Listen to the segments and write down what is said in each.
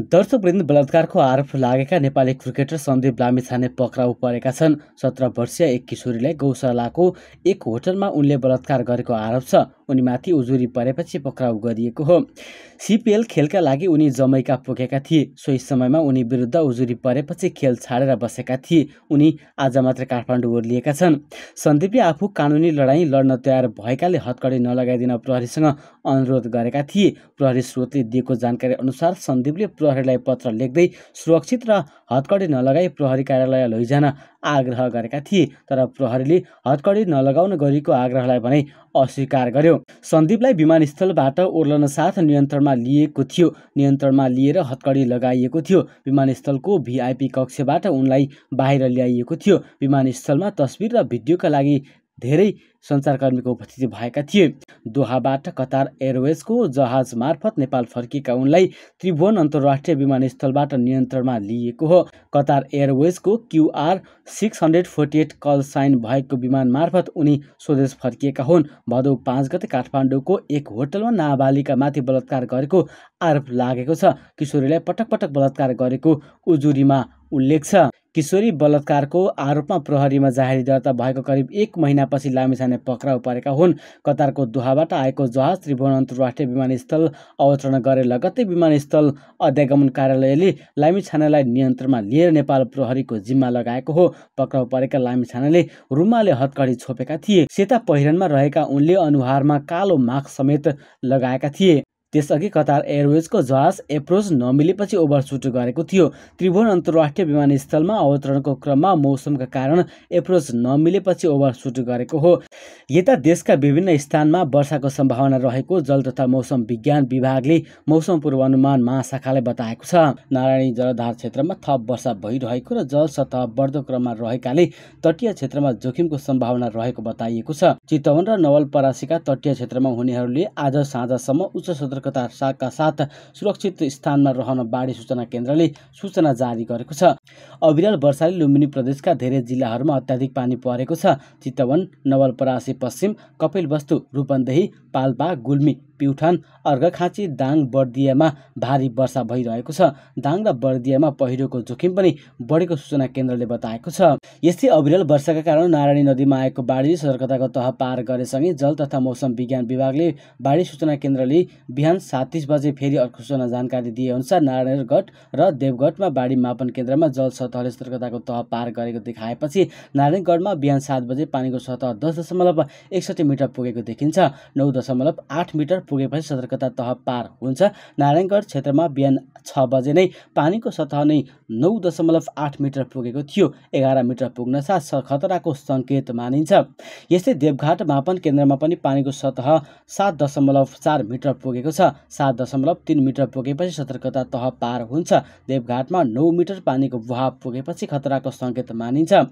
दर्शकवृन्द बलात्कारको आरोप लागेका नेपाली क्रिकेटर सन्दीप लामिछाने पक्राउ परेका छन् सत्र वर्षीय एक किशोरीलाई गौशालाको एक होटलमा उनले बलात्कार गरेको आरोप छ उनीमाथि उजुरी परेपछि पक्राउ गरिएको हो सिपिएल खेलका लागि उनी जमैका पुगेका थिए सोही समयमा उनी विरुद्ध उजुरी परेपछि खेल छाडेर बसेका थिए उनी आज मात्र काठमाडौँ ओर्लिएका छन् सन्दीपले आफू कानुनी लडाइँ लड्न तयार भएकाले हतकडी नलगाइदिन प्रहरीसँग अनुरोध गरेका थिए प्रहरी स्रोतले दिएको जानकारी अनुसार सन्दीपले प्रहरीलाई पत्र लेख्दै सुरक्षित र हतकडी नलगाई प्रहरी कार्यालय लैजान आग्रह गरेका थिए तर प्रहरीले हतकडी नलगाउन गरेको आग्रहलाई भने अस्वीकार गर्यो सन्दीपलाई विमानस्थलबाट ओर्लन साथ नियन्त्रणमा लिएको थियो नियन्त्रणमा लिएर हतकडी लगाइएको थियो विमानस्थलको भिआइपी कक्षबाट उनलाई बाहिर ल्याइएको थियो विमानस्थलमा तस्विर र भिडियोका लागि धेरै सञ्चारकर्मीको उपस्थिति भएका थिए दोहाबाट कतार एयरवेजको जहाज मार्फत नेपाल फर्किएका उनलाई त्रिभुवन अन्तर्राष्ट्रिय विमानस्थलबाट नियन्त्रणमा लिएको हो कतार एयरवेजको QR six hundred forty eight call sign भएको विमान मार्फत उनी स्वदेश फर्किएका हुन् भदौ पाँच गते काठमाडौँको एक होटलमा नाबालिकामाथि बलात्कार गरेको आरोप लागेको छ किशोरीलाई पटक पटक बलात्कार गरेको उजुरीमा उल्लेख छ किशोरी बलात्कारको आरोपमा प्रहरीमा जाहेरी दर्ता भएको करिब एक महिनापछि लामिछाने पक्राउ परेका हुन् कतारको दुहाबाट आएको जहाज त्रिभुवन अन्तर्राष्ट्रिय विमानस्थल अवतरण गरे लगत्तै विमानस्थल अध्यागमन कार्यालयले लामिछानेलाई नियन्त्रणमा लिएर नेपाल प्रहरीको जिम्मा लगाएको हो पक्राउ परेका लामिछानेले रुमाले हत्कडी छोपेका थिए सेता पहिरनमा रहेका उनले अनुहारमा कालो मास्क समेत लगाएका थिए त्यसअघि कतार एयरवेजको जहाज एप्रोच नमिलेपछि ओभरसुट गरेको थियो त्रिभुवन अन्तर्राष्ट्रिय विमानस्थलमा अवतरणको क्रममा मौसमका कारण एप्रोच नमिलेपछि ओभरसुट गरेको हो यता देशका विभिन्न स्थानमा वर्षाको सम्भावना रहेको जल तथा मौसम विज्ञान विभागले मौसम पूर्वानुमान महाशाखाले बताएको छ नारायणी जलधार क्षेत्रमा थप वर्षा भइरहेको र जल सतह बढ्दो क्रममा रहेकाले तटीय क्षेत्रमा जोखिमको सम्भावना रहेको बताइएको छ चितवन र नवलपरासीका तटीय क्षेत्रमा हुनेहरूले आज साँझसम्म उच्च सतर्क साथका साथ सुरक्षित स्थानमा रहन बाढी सूचना केन्द्रले सूचना जारी गरेको छ अविरल वर्षाले लुम्बिनी प्रदेशका धेरै जिल्लाहरूमा अत्याधिक पानी परेको छ चितवन नवलपरासी पश्चिम कपिलवस्तु रूपन्देही पाल्पा गुल्मी प्युठान अर्घखाँची दाङ बर्दियामा भारी वर्षा भइरहेको छ दाङ र बर्दियामा पहिरोको जोखिम पनि बढेको सूचना केन्द्रले बताएको छ यस्तै अविरल वर्षाका कारण नारायणी नदीमा आएको बाढी सतर्कताको तह पार गरेसँगै जल तथा मौसम विज्ञान विभागले बाढी सूचना केन्द्रले बिहान सात तिस बजे फेरि अर्को सूचना जानकारी दिएअनुसार नारायणगढ र देवगढमा बाढी मापन केन्द्रमा जल सतहले सतर्कताको तह पार गरेको देखाएपछि नारायणगढमा बिहान सात बजे पानीको सतह दस दशमलव एकसठी मिटर पुगेको देखिन्छ नौ दशमलव आठ मिटर पुगेपछि सतर्कता तह पार हुन्छ नारायणगढ क्षेत्रमा बिहान छ बजे नै पानीको सतह नै नौ दशमलव आठ मिटर पुगेको थियो एघार मिटर पुग्न साथ खतराको सङ्केत मानिन्छ यस्तै देवघाट मापन केन्द्रमा पनि पानीको सतह सात दशमलव चार मिटर पुगेको छ सात दशमलव तिन मिटर पुगेपछि सतर्कता तह पार हुन्छ देवघाटमा नौ मिटर पानीको बहाव पुगेपछि खतराको सङ्केत मानिन्छ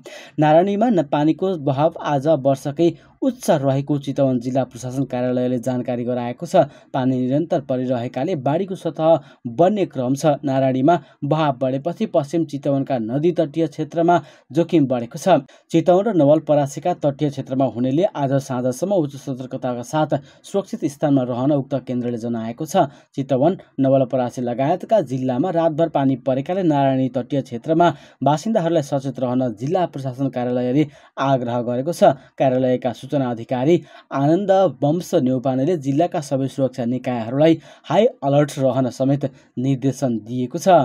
नारायणीमा पानीको बहाव आज वर्षकै उच्च रहेको चितवन जिल्ला प्रशासन कार्यालयले जानकारी गराएको छ पानी निरन्तर परिरहेकाले बाढीको सतह बढ्ने क्रम छ नारायणीमा बहाव बढेपछि पश्चिम चितवनका नदी तटीय क्षेत्रमा जोखिम बढेको छ चितवन र नवलपरासीका तटीय क्षेत्रमा हुनेले आज साँझसम्म उच्च सतर्कताका साथ सुरक्षित स्थानमा रहन उक्त केन्द्रले जनाएको छ चितवन नवलपरासी लगायतका जिल्लामा रातभर पानी परेकाले नारायणी तटीय क्षेत्रमा बासिन्दाहरूलाई सचेत रहन जिल्ला प्रशासन कार्यालयले आग्रह गरेको छ कार्यालयका सूचना अधिकारी आनन्द वंश नेउपानेले जिल्लाका सबै सुरक्षा निकायहरूलाई हाई अलर्ट रहन समेत निर्देशन दिएको छ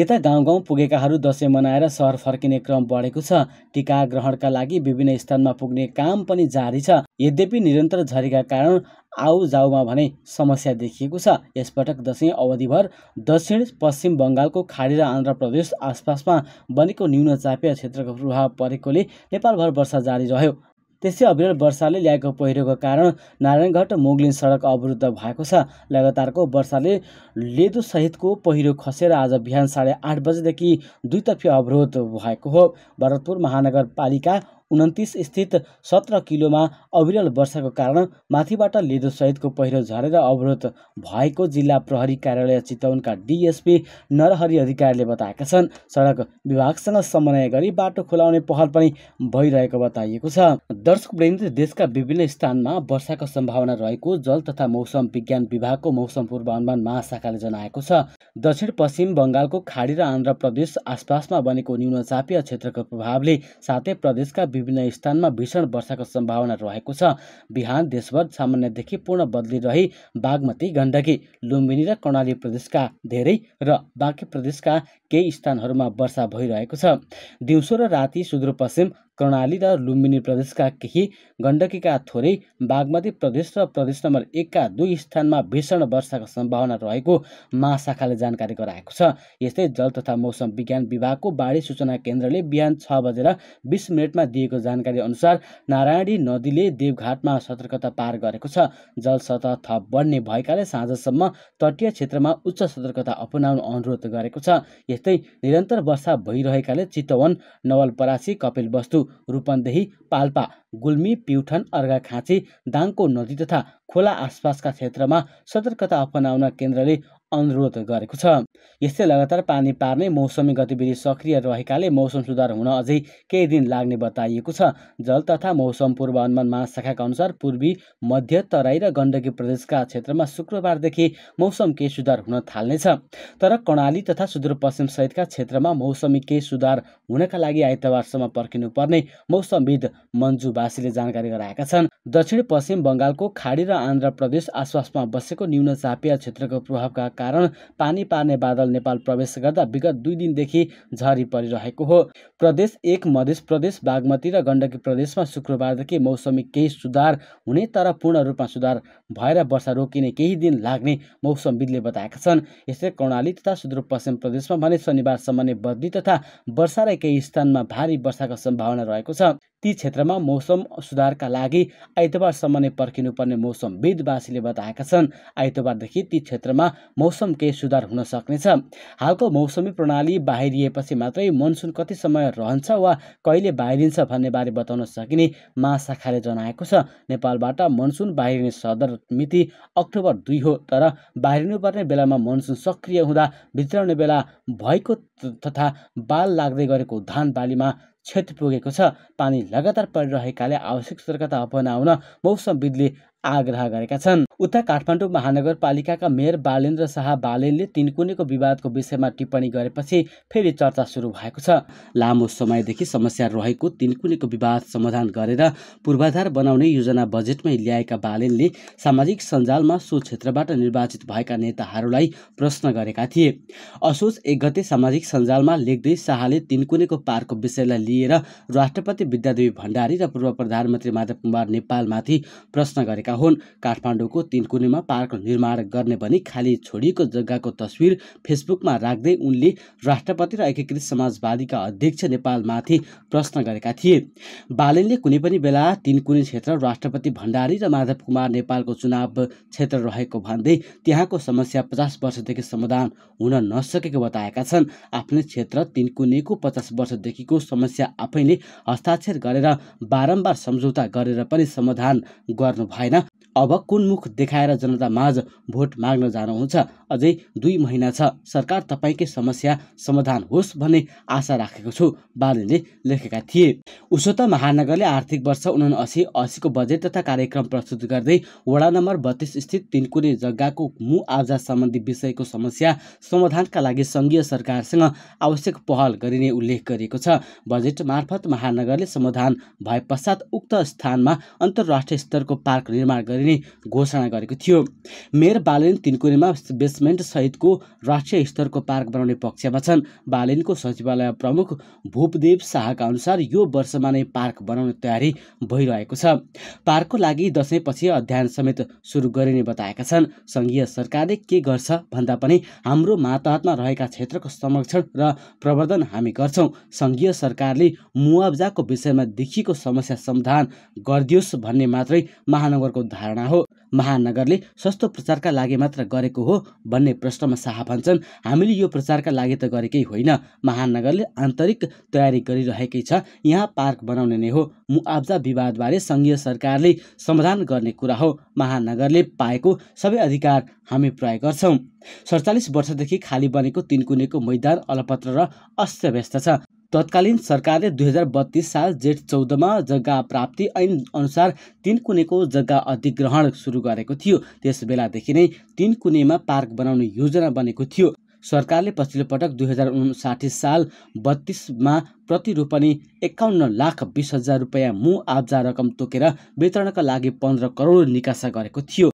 यता गाउँ गाउँ पुगेकाहरू दसैँ मनाएर सहर फर्किने क्रम बढेको छ टिका ग्रहणका लागि विभिन्न स्थानमा पुग्ने काम पनि जारी छ यद्यपि निरन्तर झरीका कारण आउ जाउमा भने समस्या देखिएको छ यसपटक दसैँ अवधिभर दक्षिण पश्चिम बङ्गालको खाडी र आन्ध्र प्रदेश आसपासमा बनेको न्यून चापिया क्षेत्रको प्रभाव परेकोले नेपालभर वर्षा जारी रह्यो त्यसै अविरल वर्षाले ल्याएको पहिरोको कारण नारायणघाट मोगलिन सडक अवरुद्ध भएको छ लगातारको वर्षाले लेदुसहितको पहिरो खसेर आज बिहान साढे आठ बजेदेखि दुईतर्फी अवरोध भएको हो भरतपुर महानगरपालिका उन्तिस स्थित सत्र किलोमा अविरल वर्षाको कारण माथिबाट लेदोसहितको पहिरो झरेर अवरोध भएको जिल्ला प्रहरी कार्यालय चितवनका डिएसपी नरहरि अधिकारीले बताएका छन् सडक विभागसँग समन्वय गरी बाटो खुलाउने पहल पनि भइरहेको बताइएको छ दर्शक वृन्द देशका विभिन्न स्थानमा वर्षाको सम्भावना रहेको जल तथा मौसम विज्ञान विभागको मौसम पूर्वानुमान महाशाखाले जनाएको छ दक्षिण पश्चिम बङ्गालको खाडी र आन्ध्र प्रदेश आसपासमा बनेको निम्नचापीय क्षेत्रको प्रभावले साथै प्रदेशका विभिन्न स्थानमा भीषण वर्षाको सम्भावना रहेको छ बिहान देशभर सामान्यदेखि पूर्ण बदली रही बागमती गण्डकी लुम्बिनी र कर्णाली प्रदेशका धेरै र बाँकी प्रदेशका केही स्थानहरूमा वर्षा भइरहेको छ दिउँसो र राति सुदूरपश्चिम कर्णाली र लुम्बिनी प्रदेशका केही गण्डकीका थोरै बागमती प्रदेश र प्रदेश नम्बर एकका दुई स्थानमा भीषण वर्षाको सम्भावना रहेको महाशाखाले जानकारी गराएको छ यस्तै जल तथा मौसम विज्ञान विभागको बाढी सूचना केन्द्रले बिहान छ बजेर बिस मिनटमा दिएको जानकारी अनुसार नारायणी नदीले देवघाटमा सतर्कता पार गरेको छ जल सतह थप बढ्ने भएकाले साँझसम्म तटीय क्षेत्रमा उच्च सतर्कता अपनाउनु अनुरोध गरेको छ यस्तै निरन्तर वर्षा भइरहेकाले चितवन नवलपरासी कपिलवस्तु रूपन्देही पाल्पा गुल्मी प्युठन खाँची दाङको नदी तथा खोला आसपासका क्षेत्रमा सतर्कता अपनाउन केन्द्रले अनुरोध गरेको छ यस्तै लगातार पानी पार्ने मौसमी गतिविधि सक्रिय रहेकाले मौसम सुधार हुन अझै केही दिन लाग्ने बताइएको छ जल तथा मौसम पूर्वानुमान महाशाखाका अनुसार पूर्वी मध्य तराई र गण्डकी प्रदेशका क्षेत्रमा शुक्रबारदेखि मौसम केही सुधार हुन थाल्नेछ तर कर्णाली तथा सुदूरपश्चिम सहितका क्षेत्रमा मौसमी केही सुधार हुनका लागि आइतबारसम्म पर्खिनुपर्ने मौसमविद मन्जु बासीले जानकारी गराएका छन् दक्षिण पश्चिम बङ्गालको खाडी र आन्ध्र प्रदेश आसपासमा बसेको न्यून चापिया क्षेत्रको प्रभावका कारण पानी पार्ने बादल नेपाल प्रवेश गर्दा विगत दुई दिनदेखि झरी परिरहेको हो प्रदेश एक मध्य प्रदेश बागमती र गण्डकी प्रदेशमा शुक्रबारदेखि मौसमी केही सुधार हुने तर पूर्ण रूपमा सुधार भएर वर्षा रोकिने केही दिन लाग्ने मौसमविदले बताएका छन् यस्तै कर्णाली तथा सुदूरपश्चिम प्रदेशमा भने शनिबारसम्म नै बदली तथा वर्षा र केही स्थानमा भारी वर्षाको सम्भावना रहेको छ ती क्षेत्रमा मौसम सुधारका लागि आइतबारसम्म नै पर्खिनुपर्ने मौसमविदवासीले बताएका छन् आइतबारदेखि ती क्षेत्रमा मौसम केही सुधार हुन सक्नेछ हालको मौसमी प्रणाली बाहिरिएपछि मात्रै मनसुन कति समय रहन्छ वा कहिले बाहिरिन्छ भन्ने बारे बताउन सकिने महाशाखाले जनाएको छ नेपालबाट मनसुन बाहिरिने सदर मिति अक्टोबर दुई हो तर बाहिरिनुपर्ने बेलामा मनसुन सक्रिय हुँदा भित्राउने बेला भएको तथा बाल लाग्दै गरेको धान बालीमा क्षति पुगेको छ पानी लगातार परिरहेकाले आवश्यक सतर्कता अपनाउन मौसमविदले आग्रह गरेका छन् उता काठमाडौँ महानगरपालिकाका मेयर बालेन्द्र शाह बालेनले तिनकुनेको विवादको विषयमा टिप्पणी गरेपछि फेरि चर्चा सुरु भएको छ लामो समयदेखि समस्या रहेको तिनकुनेको विवाद समाधान गरेर पूर्वाधार बनाउने योजना बजेटमै ल्याएका बालेनले सामाजिक सञ्जालमा सो क्षेत्रबाट निर्वाचित भएका नेताहरूलाई प्रश्न गरेका थिए असोज एक गते सामाजिक सञ्जालमा लेख्दै शाहले तिनकुनेको पार्कको विषयलाई लिएर राष्ट्रपति विद्यादेवी भण्डारी र पूर्व प्रधानमन्त्री माधव कुमार नेपालमाथि प्रश्न गरेका हुन् काठमाडौँको तिनकुनेमा पार्क निर्माण गर्ने भनी खाली छोडिएको जग्गाको तस्विर फेसबुकमा राख्दै उनले राष्ट्रपति र एकीकृत समाजवादीका अध्यक्ष नेपालमाथि प्रश्न गरेका थिए बालेनले कुनै पनि बेला तिनकुनी क्षेत्र राष्ट्रपति भण्डारी र माधव कुमार नेपालको चुनाव क्षेत्र रहेको भन्दै त्यहाँको समस्या पचास वर्षदेखि समाधान हुन नसकेको बताएका छन् आफ्नै क्षेत्र तिनकुनेको पचास वर्षदेखिको समस्या आफैले हस्ताक्षर गरेर बारम्बार सम्झौता गरेर पनि समाधान गर्नु भएन अब कुन मुख देखाएर माझ भोट माग्न जानुहुन्छ अझै दुई महिना छ सरकार तपाईँकै समस्या समाधान होस् भन्ने आशा राखेको छु बादलले लेखेका थिए उसो त महानगरले आर्थिक वर्ष उनासी असीको बजेट तथा कार्यक्रम प्रस्तुत गर्दै वडा नम्बर बत्तिस स्थित तिनकुने जग्गाको मु आर्जा सम्बन्धी विषयको समस्या समाधानका लागि सङ्घीय सरकारसँग आवश्यक पहल गरिने उल्लेख गरिएको छ बजेट मार्फत महानगरले समाधान भए पश्चात उक्त स्थानमा अन्तर्राष्ट्रिय स्तरको पार्क निर्माण गरिने घोषणा गरेको थियो मेयर बालेन तिनकुनेमा म्यानेजमेन्ट सहितको राष्ट्रिय स्तरको पार्क बनाउने पक्षमा छन् बालिनको सचिवालय प्रमुख भूपदेव शाहका अनुसार यो वर्षमा नै पार्क बनाउने तयारी भइरहेको छ पार्कको लागि दसैँपछि अध्ययन समेत सुरु गरिने बताएका छन् सङ्घीय सरकारले के गर्छ भन्दा पनि हाम्रो माताहतमा रहेका क्षेत्रको संरक्षण र प्रवर्धन हामी गर्छौँ सङ्घीय सरकारले मुआब्जाको विषयमा देखिएको समस्या समाधान गरिदियोस् भन्ने मात्रै महानगरको धारणा हो महानगरले सस्तो प्रचारका लागि मात्र गरेको हो भन्ने प्रश्नमा शाह भन्छन् हामीले यो प्रचारका लागि त गरेकै होइन महानगरले आन्तरिक तयारी गरिरहेकै छ यहाँ पार्क बनाउने नै हो मुआब्जा विवादबारे सङ्घीय सरकारले समाधान गर्ने कुरा हो महानगरले पाएको सबै अधिकार हामी प्रयोग गर्छौँ सडचालिस वर्षदेखि खाली बनेको तिनकुनेको मैदान अलपत्र र अस्त व्यस्त छ तत्कालीन सरकारले दुई हजार बत्तिस साल जेठ चौधमा जग्गा प्राप्ति ऐन अनुसार तिन कुनेको जग्गा अधिग्रहण सुरु गरेको थियो त्यस बेलादेखि नै तिन कुनेमा पार्क बनाउने योजना बनेको थियो सरकारले पछिल्लो पटक दुई हजार उन्साठी साल बत्तिसमा प्रतिरोपणी एकाउन्न लाख बिस हजार रुपियाँ मु आब्जा रकम तोकेर वितरणका लागि पन्ध्र करोड निकासा गरेको थियो